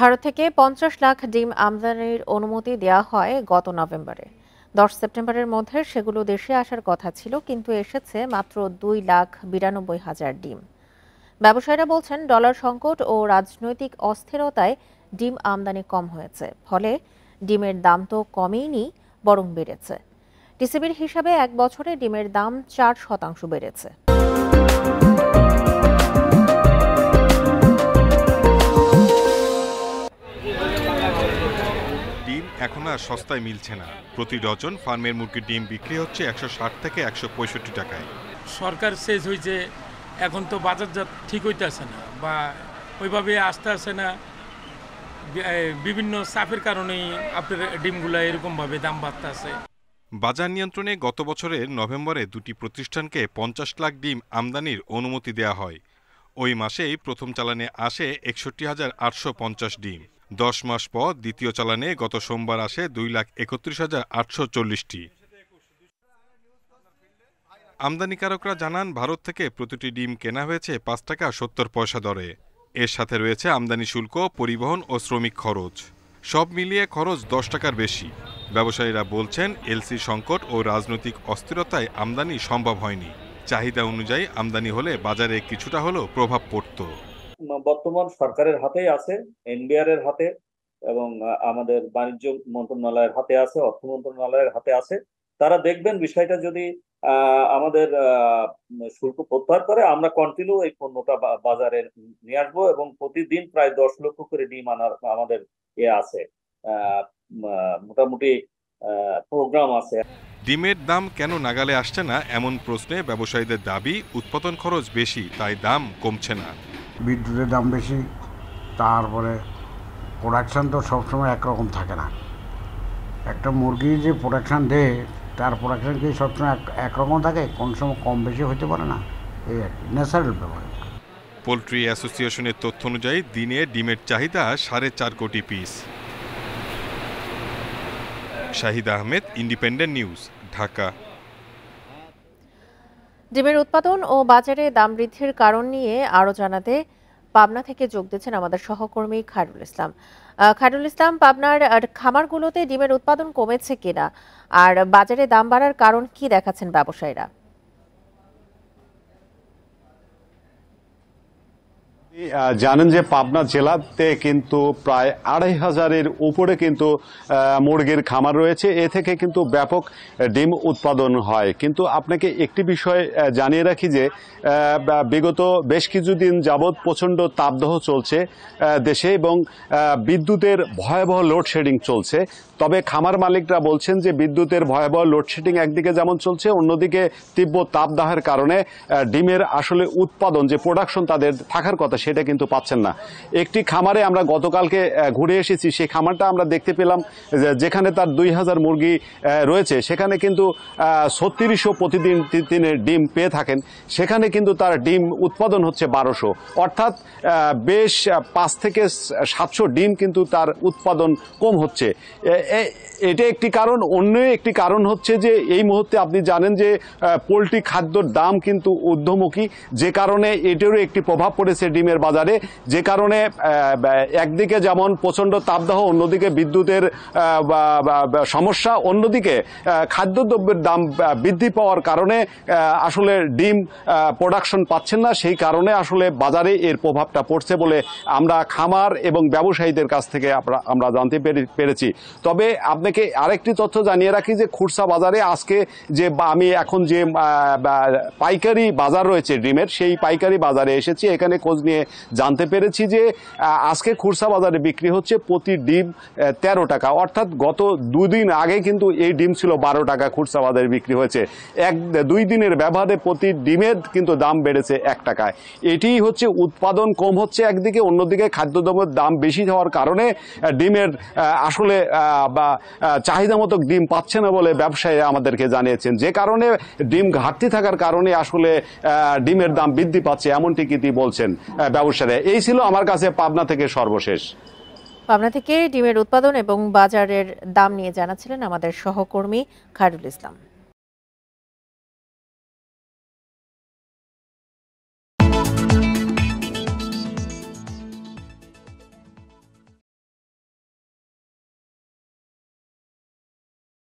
ভারত থেকে পঞ্চাশ লাখ ডিম আমদানির অনুমতি দেওয়া হয় গত নভেম্বরে দশ সেপ্টেম্বরের মধ্যে সেগুলো দেশে আসার কথা ছিল কিন্তু এসেছে মাত্র দুই লাখ বিরানব্বই হাজার ডিম ব্যবসায়ীরা বলছেন ডলার সংকট ও রাজনৈতিক অস্থিরতায় ডিম আমদানি কম হয়েছে ফলে ডিমের দাম তো কমেইনি বরং বেড়েছে টিসিবির হিসাবে এক বছরে ডিমের দাম চার শতাংশ বেড়েছে আর সস্তায় মিলছে না প্রতি ডজন ফার্মের মুরগির ডিম বিক্রি হচ্ছে একশো ষাট থেকে একশো পঁয়ষট্টি টাকায় সরকার শেষ হয়েছে এখন তো বাজারজাত ঠিক হইতেছে না বা ওইভাবে আসতে আসে না বিভিন্ন চাপের কারণেই আপনার ডিমগুলো এরকমভাবে দাম বাড়তে আছে বাজার নিয়ন্ত্রণে গত বছরের নভেম্বরে দুটি প্রতিষ্ঠানকে পঞ্চাশ লাখ ডিম আমদানির অনুমতি দেয়া হয় ওই মাসেই প্রথম চালানে আসে একষট্টি হাজার আটশো পঞ্চাশ ডিম দশ মাস পর দ্বিতীয় চালানে গত সোমবার আসে দুই লাখ একত্রিশ হাজার আটশো চল্লিশটি আমদানিকারকরা জানান ভারত থেকে প্রতিটি ডিম কেনা হয়েছে পাঁচ টাকা সত্তর পয়সা দরে এর সাথে রয়েছে আমদানি শুল্ক পরিবহন ও শ্রমিক খরচ সব মিলিয়ে খরচ দশ টাকার বেশি ব্যবসায়ীরা বলছেন এলসি সংকট ও রাজনৈতিক অস্থিরতায় আমদানি সম্ভব হয়নি চাহিদা অনুযায়ী আমদানি হলে বাজারে কিছুটা হলেও প্রভাব পড়তো বর্তমান সরকারের হাতেই আছে এনবিআর এর হাতে এবং আমাদের বাণিজ্য মন্ত্রণালয়ের হাতে আছে অর্থ মন্ত্রণালয়ের হাতে আছে তারা দেখবেন বিষয়টা যদি আমাদের শুল্ক প্রত্যাহার করে আমরা কন্টিনিউ এই পণ্যটা বাজারে নিয়ে আসবো এবং প্রতিদিন প্রায় দশ লক্ষ করে ডিম আনার আমাদের এ আছে মোটামুটি প্রোগ্রাম আছে ডিমের দাম কেন নাগালে আসছে না এমন প্রশ্নে ব্যবসায়ীদের দাবি উৎপাদন খরচ বেশি তাই দাম কমছে না বিদ্যুতের দাম বেশি তারপরে প্রোডাকশান তো সবসময় একরকম থাকে না একটা মুরগি যে প্রোডাকশান দেয় তার প্রোডাকশান কি সবসময় একরকম থাকে কোন সময় কম বেশি হতে পারে না এই আর কি ন্যাচারাল ব্যাপার পোলট্রি অ্যাসোসিয়েশনের তথ্য অনুযায়ী দিনে ডিমের চাহিদা সাড়ে চার কোটি piece Shahid Ahmed independent news Dhaka ডিমের উৎপাদন ও বাজারে দাম বৃদ্ধির কারণ নিয়ে আরও জানাতে পাবনা থেকে যোগ দিচ্ছেন আমাদের সহকর্মী খায়রুল ইসলাম খায়রুল ইসলাম পাবনার খামারগুলোতে ডিমের উৎপাদন কমেছে কিনা আর বাজারে দাম বাড়ার কারণ কি দেখাচ্ছেন ব্যবসায়ীরা জানেন যে পাবনা জেলাতে কিন্তু প্রায় আড়াই হাজারের উপরে কিন্তু মুরগির খামার রয়েছে এ থেকে কিন্তু ব্যাপক ডিম উৎপাদন হয় কিন্তু আপনাকে একটি বিষয় জানিয়ে রাখি যে বিগত বেশ কিছুদিন যাবৎ প্রচণ্ড তাপদাহ চলছে দেশে এবং বিদ্যুতের ভয়াবহ লোডশেডিং চলছে তবে খামার মালিকরা বলছেন যে বিদ্যুতের ভয়াবহ লোডশেডিং একদিকে যেমন চলছে অন্যদিকে তীব্র তাপদাহের কারণে ডিমের আসলে উৎপাদন যে প্রোডাকশন তাদের থাকার কথা সেটা কিন্তু পাচ্ছেন না একটি খামারে আমরা গতকালকে ঘুরে এসেছি সেই খামারটা আমরা দেখতে পেলাম যেখানে তার দুই হাজার মুরগি রয়েছে সেখানে কিন্তু ছত্রিশশো প্রতিদিন তিনি ডিম পেয়ে থাকেন সেখানে কিন্তু তার ডিম উৎপাদন হচ্ছে বারোশো অর্থাৎ বেশ পাঁচ থেকে সাতশো ডিম কিন্তু তার উৎপাদন কম হচ্ছে এটা একটি কারণ অন্য একটি কারণ হচ্ছে যে এই মুহূর্তে আপনি জানেন যে পোলট্রি খাদ্যর দাম কিন্তু ঊর্ধ্বমুখী যে কারণে এটারও একটি প্রভাব পড়েছে ডিম ডিমের বাজারে যে কারণে একদিকে যেমন প্রচণ্ড তাপদাহ অন্যদিকে বিদ্যুতের সমস্যা অন্যদিকে খাদ্যদ্রব্যের দাম বৃদ্ধি পাওয়ার কারণে আসলে ডিম প্রোডাকশন পাচ্ছেন না সেই কারণে আসলে বাজারে এর প্রভাবটা পড়ছে বলে আমরা খামার এবং ব্যবসায়ীদের কাছ থেকে আমরা জানতে পেরেছি তবে আপনাকে আরেকটি তথ্য জানিয়ে রাখি যে খুরসা বাজারে আজকে যে আমি এখন যে পাইকারি বাজার রয়েছে ডিমের সেই পাইকারি বাজারে এসেছি এখানে খোঁজ নিয়ে জানতে পেরেছি যে আজকে খুরসা বাজারে বিক্রি হচ্ছে প্রতি ডিম তেরো টাকা অর্থাৎ গত দুদিন আগে কিন্তু এই ডিম ছিল বারো টাকা খুরসা বাজারে বিক্রি হয়েছে এক দুই দিনের ব্যবহারে প্রতি ডিমের কিন্তু দাম বেড়েছে এক টাকায় এটি হচ্ছে উৎপাদন কম হচ্ছে একদিকে অন্যদিকে খাদ্যদ্রব্যের দাম বেশি হওয়ার কারণে ডিমের আসলে বা চাহিদা মতো ডিম পাচ্ছে না বলে ব্যবসায়ী আমাদেরকে জানিয়েছেন যে কারণে ডিম ঘাটতি থাকার কারণে আসলে ডিমের দাম বৃদ্ধি পাচ্ছে এমনটি কি বলছেন ব্যবসা দেয় এই ছিল আমার কাছে পাবনা থেকে সর্বশেষ পাবনা থেকে ডিমের উৎপাদন এবং বাজারের দাম নিয়ে জানাচ্ছিলেন আমাদের সহকর্মী খায়রুল ইসলাম